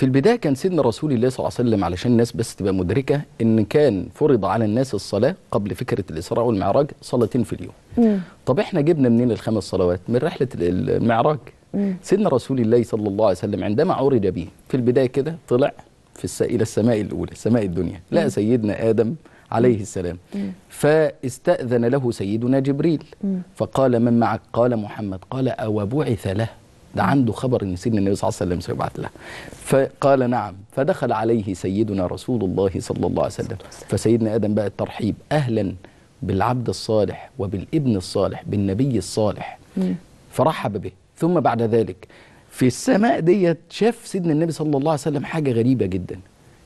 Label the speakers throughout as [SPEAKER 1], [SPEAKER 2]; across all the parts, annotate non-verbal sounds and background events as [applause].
[SPEAKER 1] في البداية كان سيدنا رسول الله صلى الله عليه وسلم علشان الناس بس تبقى مدركة إن كان فرض على الناس الصلاة قبل فكرة الإسراء والمعراج صلاتين في اليوم مم. طب إحنا جبنا منين الخمس صلوات من رحلة المعراج مم. سيدنا رسول الله صلى الله عليه وسلم عندما عرج به في البداية كده طلع في الس... إلى السماء الأولى سماء الدنيا لا سيدنا آدم عليه السلام مم. فاستأذن له سيدنا جبريل مم. فقال من معك قال محمد قال أو بعث له ده عنده خبر ان سيدنا النبي صلى الله عليه وسلم سيبعث لها فقال نعم فدخل عليه سيدنا رسول الله صلى الله عليه وسلم فسيدنا ادم بقى الترحيب اهلا بالعبد الصالح وبالابن الصالح بالنبي الصالح فرحب به ثم بعد ذلك في السماء ديت شاف سيدنا النبي صلى الله عليه وسلم حاجه غريبه جدا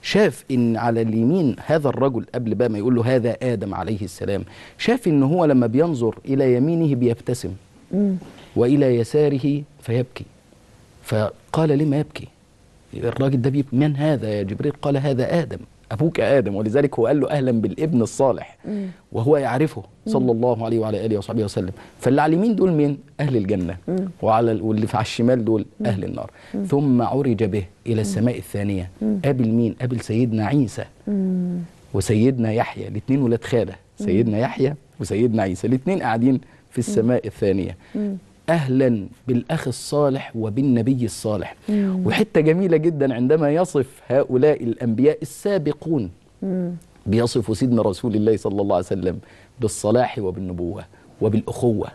[SPEAKER 1] شاف ان على اليمين هذا الرجل قبل بقى ما يقول له هذا ادم عليه السلام شاف ان هو لما بينظر الى يمينه بيبتسم وإلى يساره فيبكي فقال لما يبكي الراجل ده بيبكي من هذا يا جبريل قال هذا آدم أبوك آدم ولذلك هو قال له أهلا بالابن الصالح وهو يعرفه صلى الله عليه وعلى آله وصحبه وسلم فاللي على اليمين دول مين؟ أهل الجنة وعلى واللي على الشمال دول أهل النار ثم عرج به إلى السماء الثانية قابل مين؟ قابل سيدنا عيسى وسيدنا يحيى الاثنين ولاد خالة سيدنا يحيى وسيدنا عيسى الاثنين قاعدين في السماء الثانية اهلا بالاخ الصالح وبالنبي الصالح وحته جميله جدا عندما يصف هؤلاء الانبياء السابقون بيصفوا بيصف سيدنا رسول الله صلى الله عليه وسلم بالصلاح وبالنبوه وبالاخوه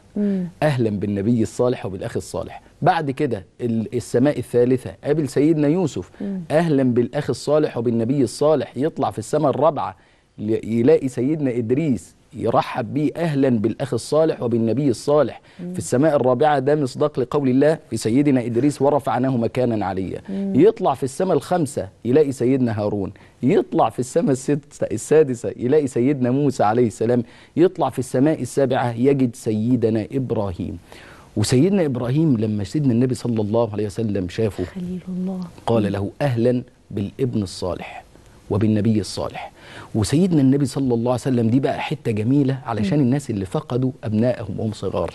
[SPEAKER 1] اهلا بالنبي الصالح وبالاخ الصالح بعد كده السماء الثالثه قابل سيدنا يوسف اهلا بالاخ الصالح وبالنبي الصالح يطلع في السماء الرابعه يلاقي سيدنا ادريس يرحب به أهلا بالأخ الصالح وبالنبي الصالح مم. في السماء الرابعة ده مصداق لقول الله في سيدنا إدريس ورفعناه مكانا عليا يطلع في السماء الخمسة يلاقي سيدنا هارون يطلع في السماء السادسة يلاقي سيدنا موسى عليه السلام يطلع في السماء السابعة يجد سيدنا إبراهيم وسيدنا إبراهيم لما سيدنا النبي صلى الله عليه وسلم شافه خليل الله قال له أهلا بالابن الصالح وبالنبي الصالح وسيدنا النبي صلى الله عليه وسلم دي بقى حته جميله علشان الناس اللي فقدوا ابنائهم وهم صغار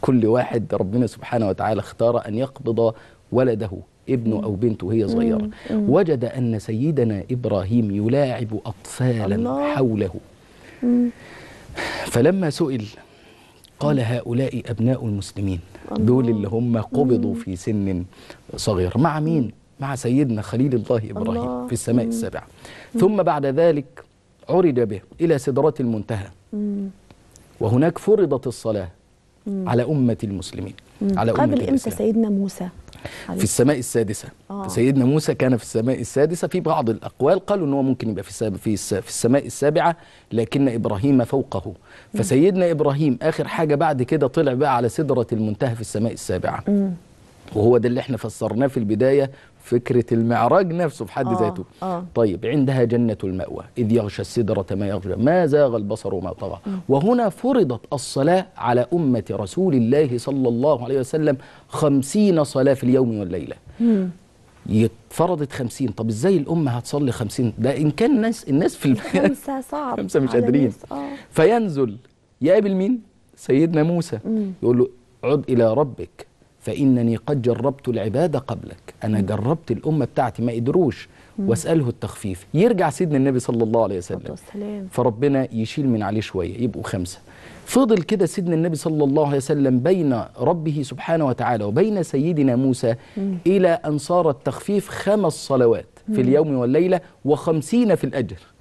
[SPEAKER 1] كل واحد ربنا سبحانه وتعالى اختار ان يقبض ولده ابنه او بنته وهي صغيره وجد ان سيدنا ابراهيم يلاعب اطفالا الله. حوله فلما سئل قال هؤلاء ابناء المسلمين دول اللي هم قبضوا في سن صغير مع مين مع سيدنا خليل الله إبراهيم الله. في السماء مم. السابعة ثم بعد ذلك عرج به إلى سدرات المنتهى مم. وهناك فرضت الصلاة مم. على أمة المسلمين مم. على قبل إمتى سيدنا موسى في السماء السادسة آه. سيدنا موسى كان في السماء السادسة في بعض الأقوال قالوا أنه ممكن يبقى في في في السماء السابعة لكن إبراهيم فوقه فسيدنا إبراهيم آخر حاجة بعد كده طلع بقى على سدرة المنتهى في السماء السابعة مم. وهو ده اللي احنا فسرناه في البداية فكرة المعراج نفسه في حد آه ذاته آه طيب عندها جنة المأوى إذ يغشى السدرة ما يغشى ما زاغ البصر وما طغى وهنا فرضت الصلاة على أمة رسول الله صلى الله عليه وسلم خمسين صلاة في اليوم والليلة فرضت 50 طب ازاي الامه هتصلي 50 ده ان كان الناس الناس في خمسه صعب [laughs] خمسه مش قادرين آه. فينزل يقابل مين سيدنا موسى يقول له عد الى ربك فإنني قد جربت العباد قبلك أنا جربت الأمة بتاعتي ما قدروش واسأله التخفيف يرجع سيدنا النبي صلى الله عليه وسلم فربنا يشيل من عليه شوية يبقوا خمسة فضل كده سيدنا النبي صلى الله عليه وسلم بين ربه سبحانه وتعالى وبين سيدنا موسى إلى أن صار التخفيف خمس صلوات في اليوم والليلة وخمسين في الأجر